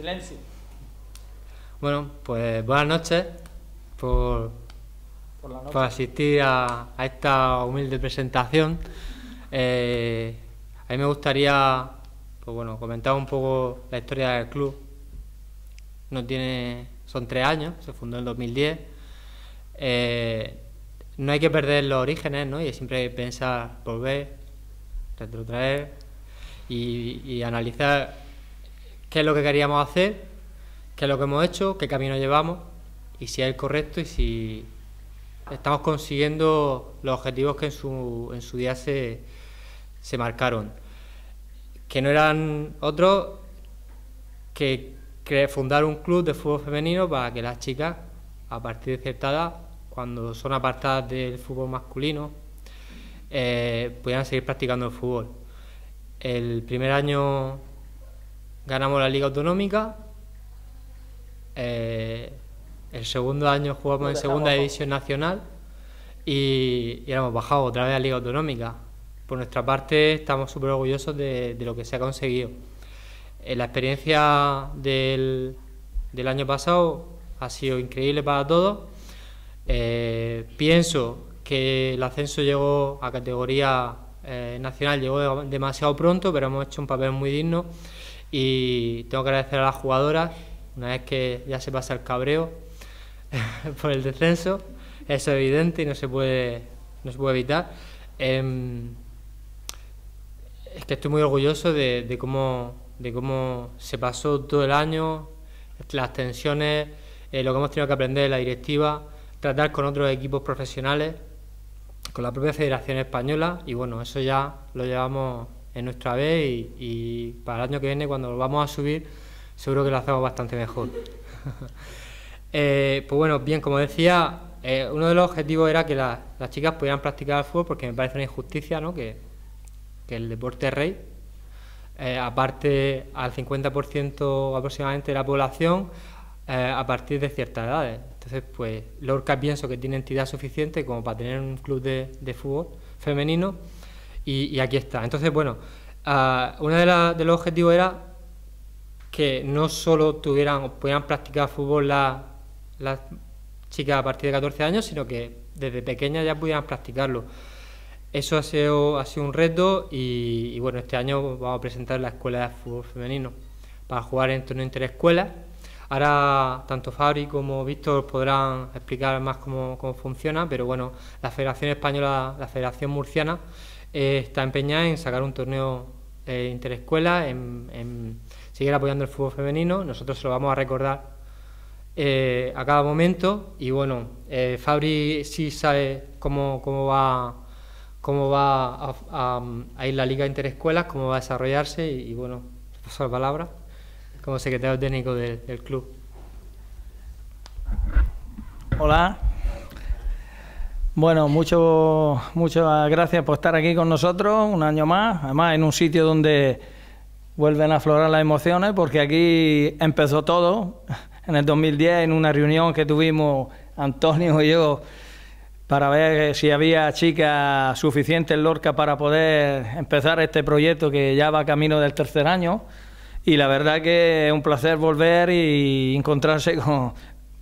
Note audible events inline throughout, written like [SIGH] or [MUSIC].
Silencio. Bueno, pues buenas noches por, por, asistir a, esta humilde presentación. Eh, a mí me gustaría pues bueno, comentar un poco la historia del club. No tiene, son tres años, se fundó en 2010. Eh, no hay que perder los orígenes, ¿no? Y siempre hay que pensar, volver, retrotraer y analizar qué es lo que queríamos hacer, qué es lo que hemos hecho, qué camino llevamos y si es el correcto y si estamos consiguiendo los objetivos que en su, día se, marcaron, que no eran otros que, fundar un club de fútbol femenino para que las chicas, a partir de cierta edad, cuando son apartadas del fútbol masculino, eh, puedan pudieran seguir practicando el fútbol. El primer año ganamos la Liga Autonómica. Eh, el segundo año jugamos en Segunda División Nacional y, hemos éramos bajado otra vez a Liga Autonómica. Por nuestra parte, estamos súper orgullosos de, lo que se ha conseguido. Eh, la experiencia del, año pasado ha sido increíble para todos. Eh, pienso que el ascenso llegó a categoría nacional, llegó demasiado pronto, pero hemos hecho un papel muy digno y tengo que agradecer a las jugadoras, una vez que ya se pasa el cabreo [LAUGHS] por el descenso, eso es evidente y no se puede, puede evitar. Em, es que estoy muy orgulloso de, cómo, de cómo se pasó todo el año, las tensiones, eh, lo que hemos tenido que aprender de la directiva, tratar con otros equipos profesionales, con la propia Federación Española y bueno, eso ya lo llevamos en nuestra vez y, para el año que viene cuando lo vamos a subir seguro que lo hacemos bastante mejor. [LAUGHS] Eh, pues bueno, bien, como decía, eh, uno de los objetivos era que las chicas pudieran practicar el fútbol porque me parece una injusticia ¿no? que, el deporte rey. Eh, aparte, al 50% aproximadamente de la población a partir de ciertas edades. Entonces, pues Lorca pienso que tiene entidad suficiente como para tener un club de, de fútbol femenino y, aquí está. Entonces, bueno, ah, uno de, de, los objetivos era que no solo tuvieran, pudieran practicar fútbol las chicas a partir de 14 años, sino que desde pequeñas ya pudieran practicarlo. Eso ha sido, ha sido un reto y, bueno, este año vamos a presentar la escuela de fútbol femenino para jugar en torno a interescuelas. Ahora tanto Fabri como Víctor podrán explicar más cómo, cómo, funciona, pero bueno, la Federación Española, la Federación Murciana eh, está empeñada en sacar un torneo eh, interescuela, en, seguir apoyando el fútbol femenino. Nosotros se lo vamos a recordar eh, a cada momento. Y bueno, Fabri sí sabe cómo, cómo va cómo va a, ir la liga interescuelas, cómo va a desarrollarse y, bueno, paso la palabra como secretario técnico del club. Hola, bueno, muchas gracias por estar aquí con nosotros un año más, además en un sitio donde vuelven a aflorar las emociones, porque aquí empezó todo, en el 2010, en una reunión que tuvimos Antonio y yo, para ver si había chicas suficientes en Lorca para poder empezar este proyecto que ya va camino del tercer año. Y la verdad que es un placer volver y encontrarse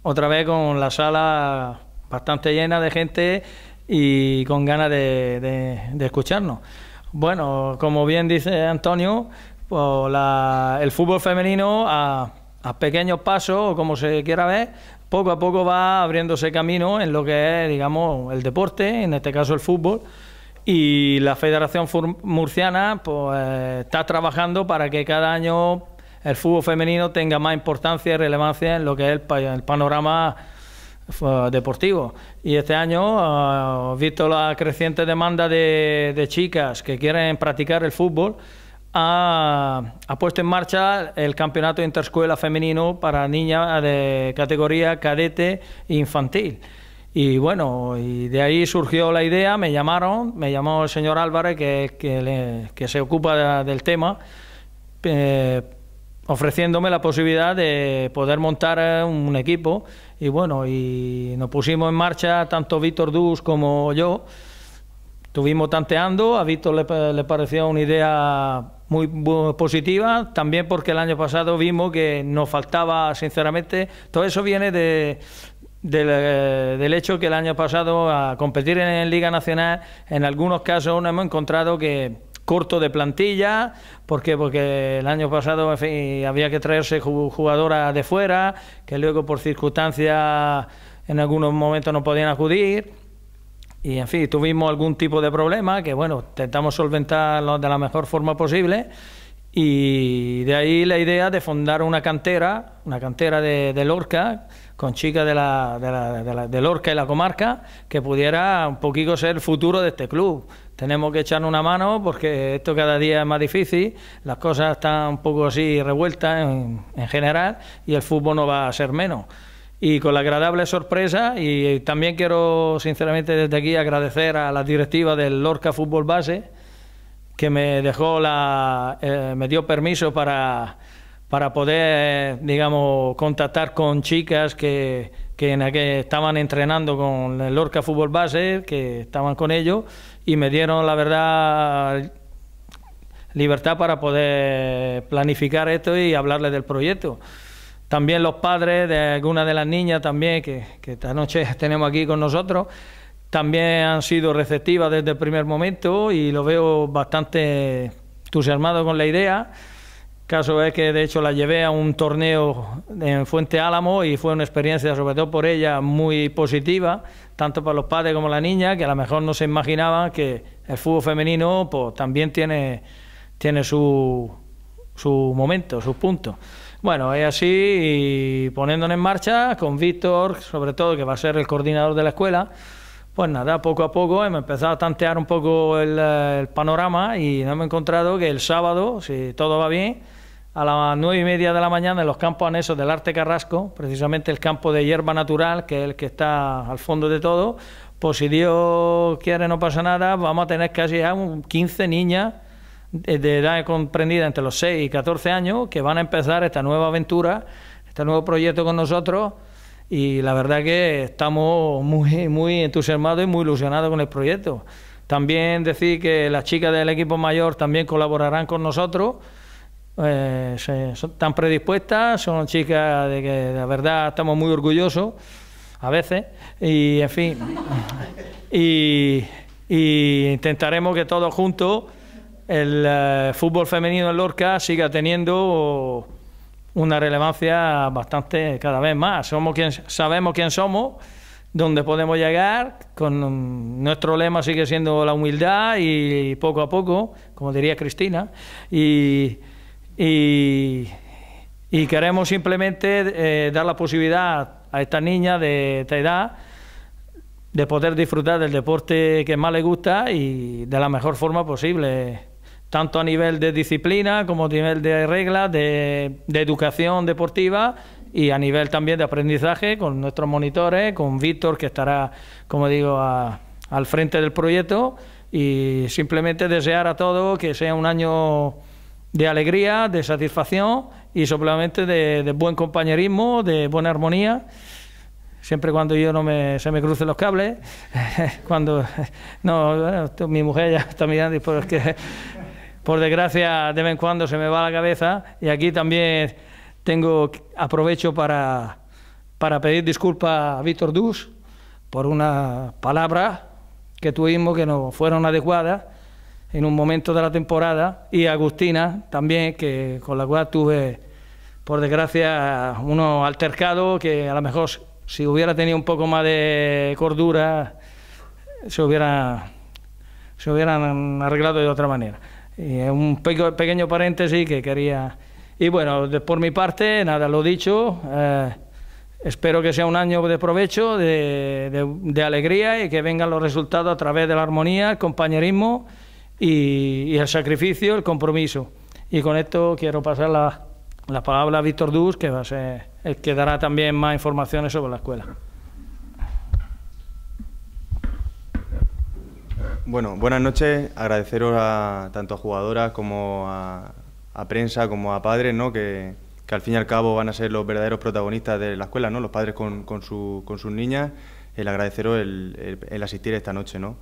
otra vez con la sala bastante llena de gente y con ganas de, escucharnos. Bueno, como bien dice Antonio, pues el fútbol femenino a, pequeños pasos, o como se quiera ver, poco a poco va abriéndose camino en lo que es, digamos, el deporte, en este caso el fútbol. Y la Federación Murciana pues, está trabajando para que cada año el fútbol femenino tenga más importancia y relevancia en lo que es el panorama deportivo. Y este año, ah, visto la creciente demanda de, chicas que quieren practicar el fútbol, ha, puesto en marcha el campeonato interescuela femenino para niñas de categoría cadete infantil. Y bueno, y de ahí surgió la idea, me llamaron, me llamó el señor Álvarez, que, que, se ocupa del tema, eh, ofreciéndome la posibilidad de poder montar eh, un equipo y bueno, y nos pusimos en marcha tanto Víctor Dus como yo. Estuvimos tanteando, a Víctor le, le pareció una idea muy, positiva, también porque el año pasado vimos que nos faltaba, sinceramente, todo eso viene eh, del hecho que el año pasado, a competir en, en Liga Nacional, en algunos casos nos hemos encontrado que corto de plantilla, ¿por Porque el año pasado había que traerse jugadoras de fuera, que luego por circunstancias en algunos momentos no podían acudir. Y en fin, tuvimos algún tipo de problema que, bueno, intentamos solventarlo de la mejor forma posible. Y de ahí la idea de fundar una cantera, una cantera de, Lorca, con chicas de, la, de, la, de, la, de Lorca y la comarca, que pudiera un poquito ser el futuro de este club tenemos que echar una mano porque esto cada día es más difícil, las cosas están un poco así revueltas en, general y el fútbol no va a ser menos. Y con la agradable sorpresa, y también quiero sinceramente desde aquí agradecer a la directiva del Lorca Fútbol Base, que me dejó la, eh, me dio permiso para, para poder, digamos, contactar con chicas que, que, en que estaban entrenando con el Lorca Fútbol Base, que estaban con ellos, y me dieron, la verdad, libertad para poder planificar esto y hablarles del proyecto. También los padres de algunas de las niñas también, que, que esta noche [LAUGHS] tenemos aquí con nosotros, también han sido receptivas desde el primer momento y lo veo bastante entusiasmado con la idea. Caso es que de hecho la llevé a un torneo en Fuente Álamo y fue una experiencia, sobre todo por ella, muy positiva, tanto para los padres como la niña, que a lo mejor no se imaginaban que el fútbol femenino pues, también tiene, tiene su, su momento, sus puntos. Bueno, es así y poniéndonos en marcha con Víctor, sobre todo, que va a ser el coordinador de la escuela, pues nada, poco a poco hemos empezado a tantear un poco el, panorama y nos hemos encontrado que el sábado, si todo va bien, a las nueve y media de la mañana en los campos anexos del Arte Carrasco, precisamente el campo de hierba natural, que es el que está al fondo de todo, pues si Dios quiere no pasa nada, vamos a tener casi ya 15 niñas de edad comprendida entre los 6 y 14 años que van a empezar esta nueva aventura, este nuevo proyecto con nosotros y la verdad que estamos muy, muy entusiasmados y muy ilusionados con el proyecto. También decir que las chicas del equipo mayor también colaborarán con nosotros eh, son tan predispuestas, son chicas de que la verdad estamos muy orgullosos a veces, y en fin, y, intentaremos que todos juntos el eh, fútbol femenino en Lorca siga teniendo una relevancia bastante cada vez más. Somos quien, sabemos quién somos, dónde podemos llegar, con nuestro lema sigue siendo la humildad y poco a poco, como diría Cristina, y y, queremos simplemente eh, dar la posibilidad a esta niña de esta edad de poder disfrutar del deporte que más le gusta y de la mejor forma posible, tanto a nivel de disciplina como a nivel de reglas, de, educación deportiva y a nivel también de aprendizaje con nuestros monitores, con Víctor que estará, como digo, al frente del proyecto y simplemente desear a todos que sea un año de alegría, de satisfacción y sobre de, de, buen compañerismo, de buena armonía. Siempre cuando yo no me, se me crucen los cables, [LAUGHS] cuando no, mi mujer ya está mirando y por, desgracia de vez en cuando se me va la cabeza y aquí también tengo aprovecho para, para pedir disculpas a Víctor Dus por unas palabra que tuvimos que no fueron adecuadas en un momento de la temporada, y Agustina también, que con la cual tuve, por desgracia, uno altercado... que a lo mejor si hubiera tenido un poco más de cordura, se, hubiera, se hubieran arreglado de otra manera. Y un pequeño, paréntesis que quería... Y bueno, por mi parte, nada, lo dicho, eh, espero que sea un año de provecho, de, de alegría y que vengan los resultados a través de la armonía, el compañerismo y, el sacrificio, el compromiso. Y con esto quiero pasar la, palabra a Víctor Duz, que va a ser el que dará también más informaciones sobre la escuela. Bueno, buenas noches. Agradeceros a, tanto a jugadoras como a, a prensa, como a padres, ¿no? Que, que, al fin y al cabo van a ser los verdaderos protagonistas de la escuela, ¿no? los padres con, con, su, con sus niñas. El agradeceros el, el, el asistir esta noche. ¿no?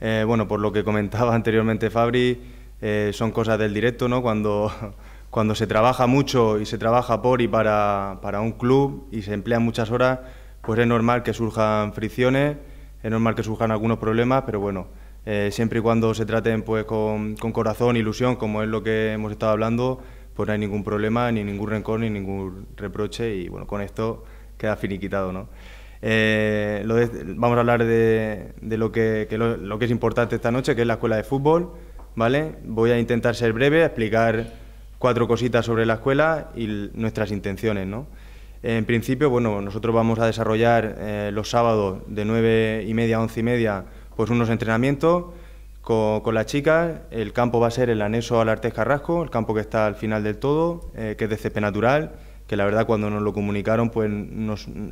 Eh, bueno, por lo que comentaba [LAUGHS] anteriormente Fabri, eh, son cosas del directo, ¿no? Cuando, [LAUGHS] cuando se trabaja mucho y se trabaja por y para, para un club y se emplean muchas horas, pues es normal que surjan fricciones, es normal que surjan algunos problemas, pero bueno, eh, siempre y cuando se traten pues con, con corazón, e ilusión, como es lo que hemos estado hablando, pues no hay ningún problema, ni ningún rencor, ni ningún reproche y bueno, con esto queda finiquitado, ¿no? Eh, vamos a hablar de, lo, que, es importante esta noche, que es la escuela de fútbol. ¿vale? Voy a intentar ser breve, explicar cuatro cositas sobre la escuela y nuestras intenciones. En principio, bueno, nosotros vamos a desarrollar eh, los sábados de 9 y media a 11 y media pues unos entrenamientos con, las chicas. El campo va a ser el anexo al Artes Carrasco, el campo que está al final del todo, eh, que es de césped natural que la verdad cuando nos lo comunicaron, pues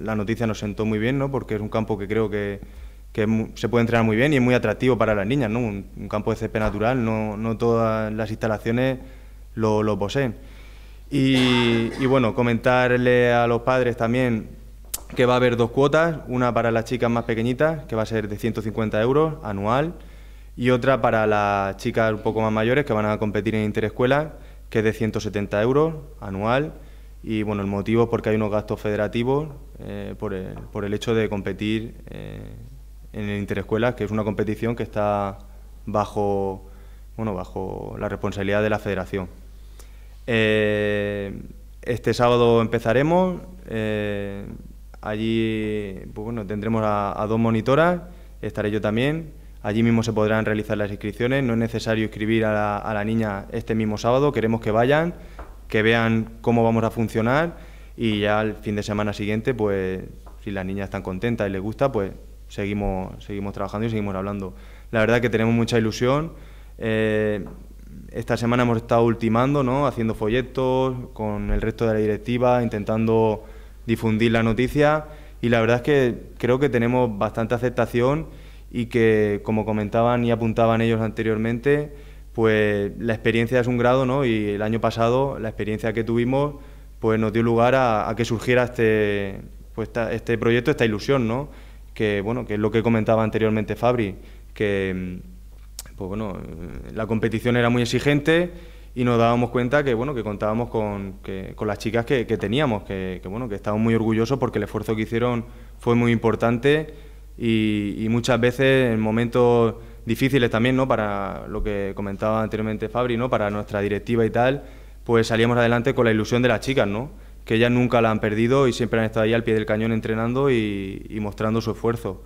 la noticia nos sentó muy bien, ¿no? Porque es un campo que creo que, que se puede entrenar muy bien y es muy atractivo para las niñas, ¿no? Un, campo de césped natural, no, todas las instalaciones lo, poseen. Y, bueno, comentarle a los padres también que va a haber dos cuotas, una para las chicas más pequeñitas, que va a ser de 150 euros anual, y otra para las chicas un poco más mayores, que van a competir en interescuela, que es de 170 euros anual. Y bueno, el motivo es porque hay unos gastos federativos eh, por, el, por, el, hecho de competir eh, en el Interescuelas, que es una competición que está bajo, bueno, bajo la responsabilidad de la federación. Eh, este sábado empezaremos. allí pues bueno, tendremos a, dos monitoras, estaré yo también. Allí mismo se podrán realizar las inscripciones. No es necesario inscribir a la, a la niña este mismo sábado, queremos que vayan que vean cómo vamos a funcionar y ya el fin de semana siguiente, pues si las niñas están contentas y les gusta, pues seguimos, seguimos trabajando y seguimos hablando. La verdad que tenemos mucha ilusión. Eh, esta semana hemos estado ultimando, ¿no? haciendo folletos con el resto de la directiva, intentando difundir la noticia y la verdad es que creo que tenemos bastante aceptación y que, como comentaban y apuntaban ellos anteriormente, pues la experiencia es un grado, ¿no? Y el año pasado la experiencia que tuvimos pues nos dio lugar a, que surgiera este, pues, este proyecto, esta ilusión, ¿no? Que, bueno, que es lo que comentaba anteriormente Fabri, que pues, bueno, la competición era muy exigente y nos dábamos cuenta que, bueno, que contábamos con, con las chicas que, teníamos, que, bueno, que estábamos muy orgullosos porque el esfuerzo que hicieron fue muy importante y, y muchas veces en momentos difíciles también, ¿no? Para lo que comentaba anteriormente Fabri, ¿no? Para nuestra directiva y tal, pues salíamos adelante con la ilusión de las chicas, ¿no? Que ellas nunca la han perdido y siempre han estado ahí al pie del cañón entrenando y, mostrando su esfuerzo.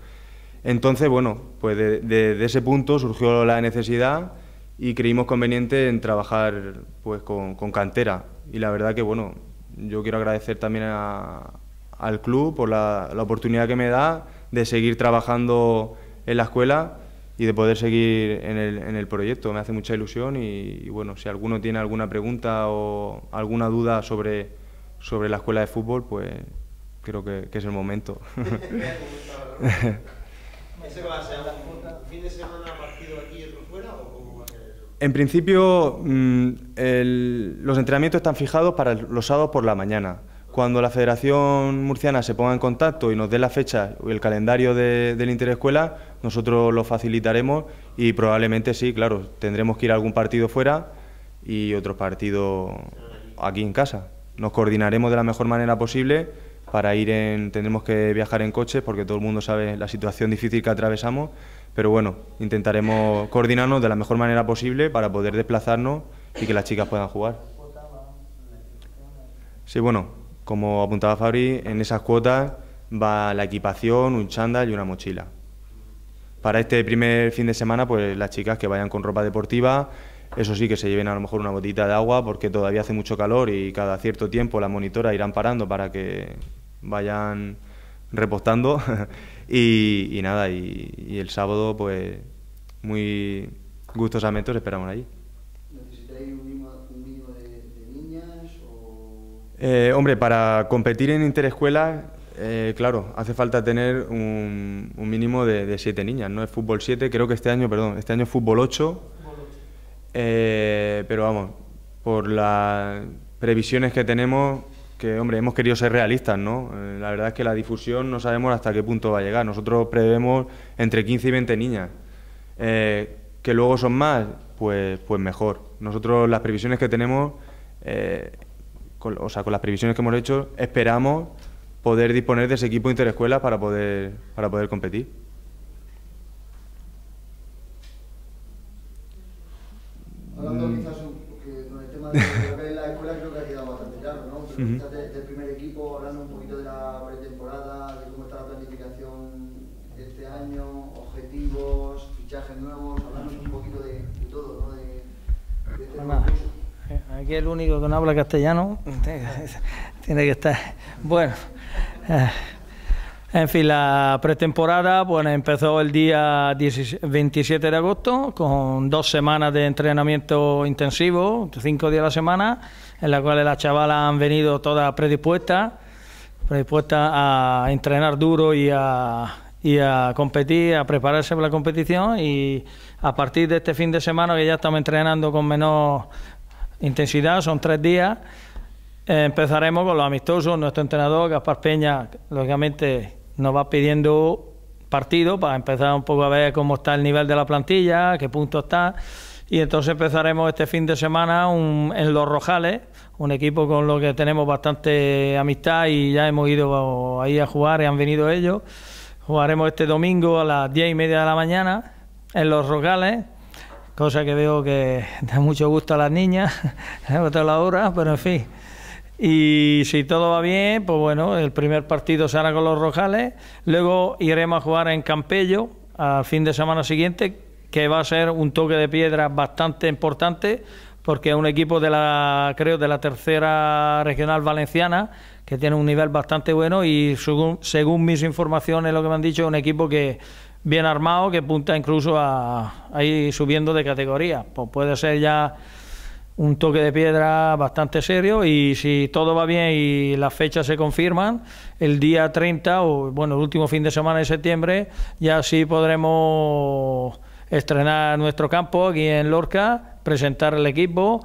Entonces, bueno, pues de, ese punto surgió la necesidad y creímos conveniente en trabajar pues con, cantera. Y la verdad que, bueno, yo quiero agradecer también al club por la oportunidad que me da de seguir trabajando en la escuela y de poder seguir en el, en el proyecto. Me hace mucha ilusión y, bueno, si alguno tiene alguna pregunta o alguna duda sobre, sobre la escuela de fútbol, pues creo que, es el momento. [LAUGHS] [LAUGHS] ¿Ese va a ser fin de semana partido aquí o cómo va a ser En principio, mm, los entrenamientos están fijados para los sábados por la mañana. Cuando la Federación Murciana se ponga en contacto y nos dé la fecha y el calendario de, interescuela, nosotros lo facilitaremos y probablemente sí, claro, tendremos que ir a algún partido fuera y otro partido aquí en casa. Nos coordinaremos de la mejor manera posible para ir en, tendremos que viajar en coche porque todo el mundo sabe la situación difícil que atravesamos, pero bueno, intentaremos coordinarnos de la mejor manera posible para poder desplazarnos y que las chicas puedan jugar. Sí, bueno, como apuntaba Fabri, en esas cuotas va la equipación, un chándal y una mochila para este primer fin de semana, pues las chicas que vayan con ropa deportiva, eso sí que se lleven a lo mejor una botita de agua porque todavía hace mucho calor y cada cierto tiempo las monitoras irán parando para que vayan repostando [LAUGHS] y, nada, y, el sábado pues muy gustosamente os esperamos allí. un niñas? Eh, hombre, para competir en interescuelas eh, claro, hace falta tener un, mínimo de, siete niñas, no es fútbol 7, creo que este año, perdón, este año es fútbol 8, eh, pero vamos, por las previsiones que tenemos, que hombre, hemos querido ser realistas, ¿no? Eh, la verdad es que la difusión no sabemos hasta qué punto va a llegar, nosotros prevemos entre 15 y 20 niñas, que luego son más, pues, pues mejor. Nosotros las previsiones que tenemos, o sea, con las previsiones que hemos hecho, esperamos poder disponer de ese equipo interescuela para poder, para poder competir. Hablando mm. quizás con el tema de la escuela creo que ha quedado bastante claro, ¿no? quizás del de primer equipo, hablando un poquito de la pretemporada, de cómo está la planificación este año, objetivos, fichajes nuevos, hablando un poquito de, todo, ¿no? De, de este Aquí el único que no habla castellano [LAUGHS] tiene que estar. Bueno, eh, en fin, la pretemporada empezó el día 27 de agosto con dos semanas de entrenamiento intensivo, cinco días a la semana, en las cuales las chavalas han venido todas predispuestas, predispuestas a entrenar duro y a, y a competir, a prepararse para la competición y a partir de este fin de semana que ya estamos entrenando con menos intensidad, son tres días. Eh, empezaremos con los amistosos. Nuestro entrenador, Gaspar Peña, lógicamente nos va pidiendo partido para empezar un poco a ver cómo está el nivel de la plantilla, qué punto está. Y entonces empezaremos este fin de semana en Los Rojales, un equipo con lo que tenemos bastante amistad y ya hemos ido ahí a jugar y han venido ellos. Jugaremos este domingo a las diez y media de la mañana en Los Rojales cosa que veo que da mucho gusto a las niñas, otra [LAUGHS] la hora, pero en fin. Y si todo va bien, pues bueno, el primer partido se hará con los Rojales, luego iremos a jugar en Campello al fin de semana siguiente, que va a ser un toque de piedra bastante importante, porque es un equipo de la, creo, de la tercera regional valenciana, que tiene un nivel bastante bueno y según mis informaciones, lo que me han dicho, es un equipo que bien armado que punta incluso a, ...ahí ir subiendo de categoría. Pues puede ser ya un toque de piedra bastante serio y si todo va bien y las fechas se confirman, el día 30 o bueno, el último fin de semana de septiembre, ya sí podremos estrenar nuestro campo aquí en Lorca, presentar el equipo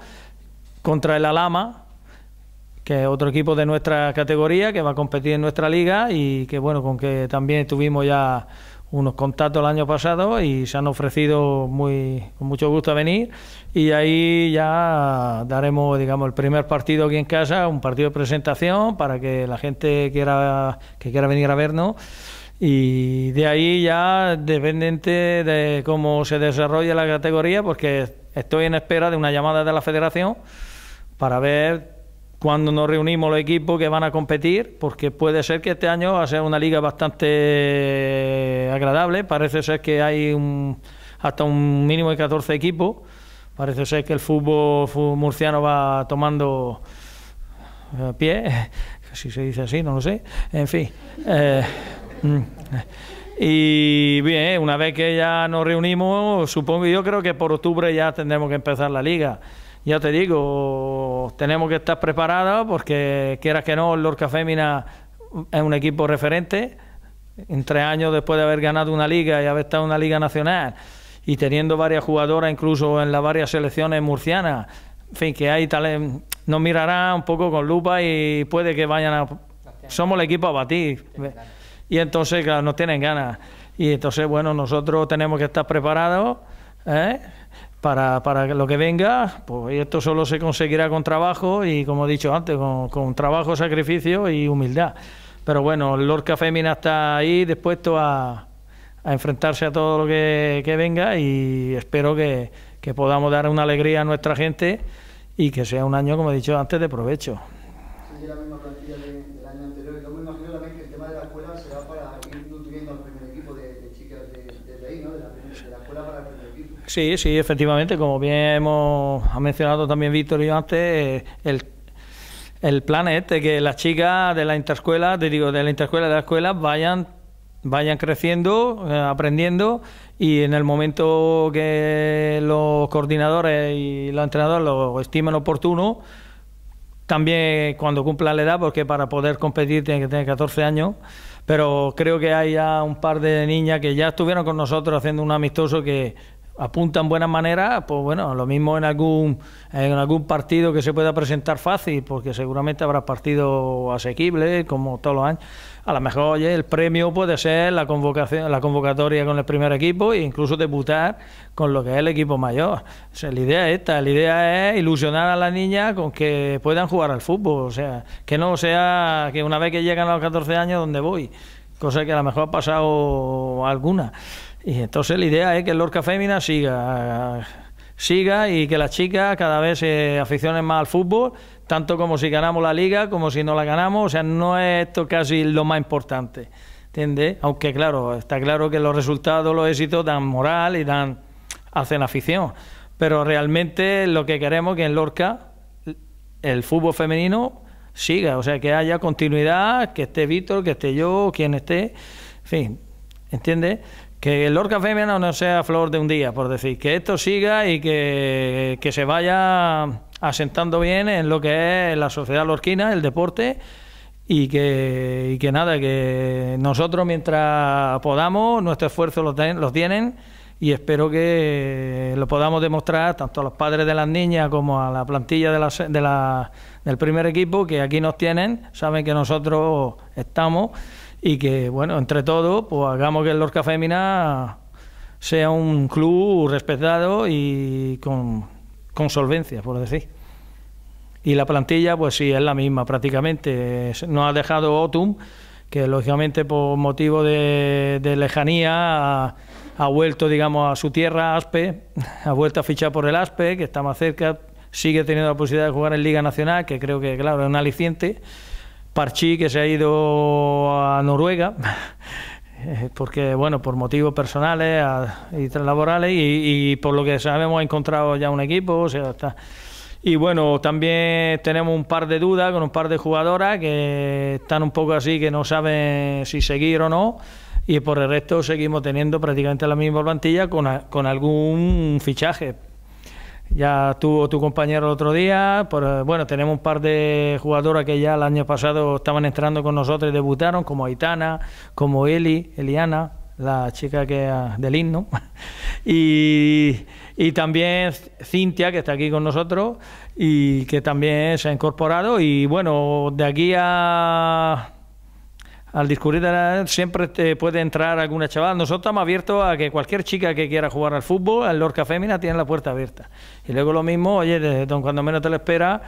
contra el Alama, que es otro equipo de nuestra categoría que va a competir en nuestra liga y que bueno, con que también tuvimos ya unos contactos el año pasado y se han ofrecido muy con mucho gusto a venir y ahí ya daremos digamos el primer partido aquí en casa un partido de presentación para que la gente quiera que quiera venir a vernos y de ahí ya dependiente de cómo se desarrolle la categoría porque estoy en espera de una llamada de la federación para ver cuando nos reunimos los equipos que van a competir, porque puede ser que este año va a ser una liga bastante agradable, parece ser que hay hasta un mínimo de 14 equipos, parece ser que el fútbol, murciano va tomando eh, pie, [LAUGHS] si se dice así, no lo sé, en fin. Eh, mm. y bien, una vez que ya nos reunimos, supongo, yo creo que por octubre ya tendremos que empezar la liga ya te digo, tenemos que estar preparados porque quieras que no, Lorca Fémina es un equipo referente. En tres años después de haber ganado una liga y haber estado en una liga nacional y teniendo varias jugadoras incluso en las varias selecciones murcianas, en fin, que hay talento, nos mirarán un poco con lupa y puede que vayan a... Somos el equipo a batir. Y entonces, claro, nos tienen ganas. Y entonces, bueno, nosotros tenemos que estar preparados. ¿eh? para, para lo que venga, pues esto solo se conseguirá con trabajo y, como he dicho antes, con, trabajo, sacrificio y humildad. Pero bueno, el Lorca Fémina está ahí dispuesto a, enfrentarse a todo lo que, venga y espero que, podamos dar una alegría a nuestra gente y que sea un año, como he dicho antes, de provecho. Sí, sí, efectivamente, como bien hemos ha mencionado también Víctor y yo antes, eh, el, plan es este, que las chicas de la interescuela, te digo, de la interescuela de la escuela vayan vayan creciendo, eh, aprendiendo y en el momento que los coordinadores y los entrenadores lo estimen oportuno, también cuando cumplan la edad, porque para poder competir tienen que tener 14 años, pero creo que hay ya un par de niñas que ya estuvieron con nosotros haciendo un amistoso que apuntan buenas maneras, pues bueno, lo mismo en algún, en algún partido que se pueda presentar fácil, porque seguramente habrá partido asequibles, como todos los años. A lo mejor, oye, el premio puede ser la convocación, la convocatoria con el primer equipo e incluso debutar con lo que es el equipo mayor. O sea, la idea es esta, la idea es ilusionar a la niña con que puedan jugar al fútbol, o sea, que no sea que una vez que llegan a los 14 años, donde voy? Cosa que a lo mejor ha pasado alguna. Y entonces la idea es que el Lorca Fémina siga, siga y que las chicas cada vez se aficionen más al fútbol, tanto como si ganamos la liga, como si no la ganamos. O sea, no es esto casi lo más importante. ¿Entiendes? Aunque claro, está claro que los resultados, los éxitos dan moral y dan, hacen afición. Pero realmente lo que queremos es que en Lorca el fútbol femenino siga, o sea, que haya continuidad, que esté Víctor, que esté yo, quien esté, en fin, ¿entiendes? Que el Lorca Femina no sea flor de un día, por decir, que esto siga y que, se vaya asentando bien en lo que es la sociedad lorquina, el deporte, y que, que nada, que nosotros mientras podamos, nuestro esfuerzo los, tienen y espero que lo podamos demostrar tanto a los padres de las niñas como a la plantilla del primer equipo, que aquí nos tienen, saben que nosotros estamos y que, bueno, entre todo, pues hagamos que el Lorca Fémina sea un club respetado y con, con solvencia, por decir. Y la plantilla, pues sí, es la misma prácticamente. No ha dejado Otum, que lógicamente por motivo de, lejanía ha, ha, vuelto, digamos, a su tierra, Aspe, [LAUGHS] ha vuelto a fichar por el Aspe, que está más cerca, sigue teniendo la posibilidad de jugar en Liga Nacional, que creo que, claro, es un aliciente. Parchi, que se ha ido a Noruega, porque, bueno, por motivos personales y laborales, y, por lo que sabemos ha encontrado ya un equipo, o sea, está... Y bueno, también tenemos un par de dudas con un par de jugadoras que están un poco así, que no saben si seguir o no. Y por el resto seguimos teniendo prácticamente la misma plantilla con algún fichaje ya tuvo tu compañero el otro día. Por, bueno, tenemos un par de jugadoras que ya el año pasado estaban entrando con nosotros y debutaron, como Aitana, como Eli, Eliana, la chica que del himno. [LAUGHS] y, y también Cintia, que está aquí con nosotros y que también se ha incorporado. Y bueno, de aquí a al discurrir de siempre te puede entrar alguna chaval. Nosotros estamos abiertos a que cualquier chica que quiera jugar al fútbol, al Lorca Fémina, tiene la puerta abierta. Y luego lo mismo, oye, cuando menos te lo esperas,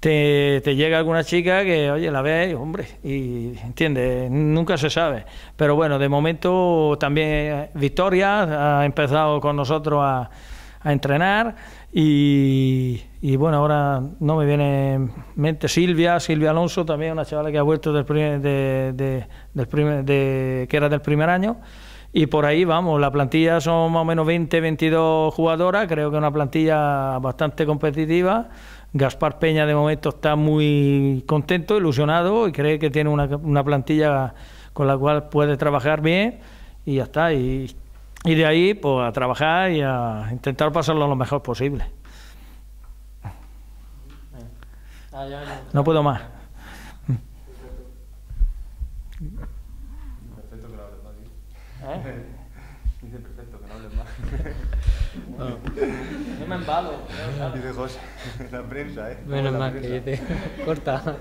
te, llega alguna chica que, oye, la ves, hombre, y entiende, nunca se sabe. Pero bueno, de momento también eh, Victoria ha empezado con nosotros a entrenar y, bueno, ahora no me viene en mente Silvia, Silvia Alonso, también una chavala que ha vuelto del primer, del primer, de, que era del primer año. Y por ahí vamos, la plantilla son más o menos 20, 22 jugadoras, creo que una plantilla bastante competitiva. Gaspar Peña de momento está muy contento, ilusionado y cree que tiene una, una plantilla con la cual puede trabajar bien y ya está. Y y de ahí, pues a trabajar y a intentar pasarlo lo mejor posible. No puedo más. Perfecto que no hables más. ¿Eh? Dice perfecto que no hables más. No. Yo me embalo. Dice José, la prensa, ¿eh? Menos mal que yo te [LAUGHS] corta.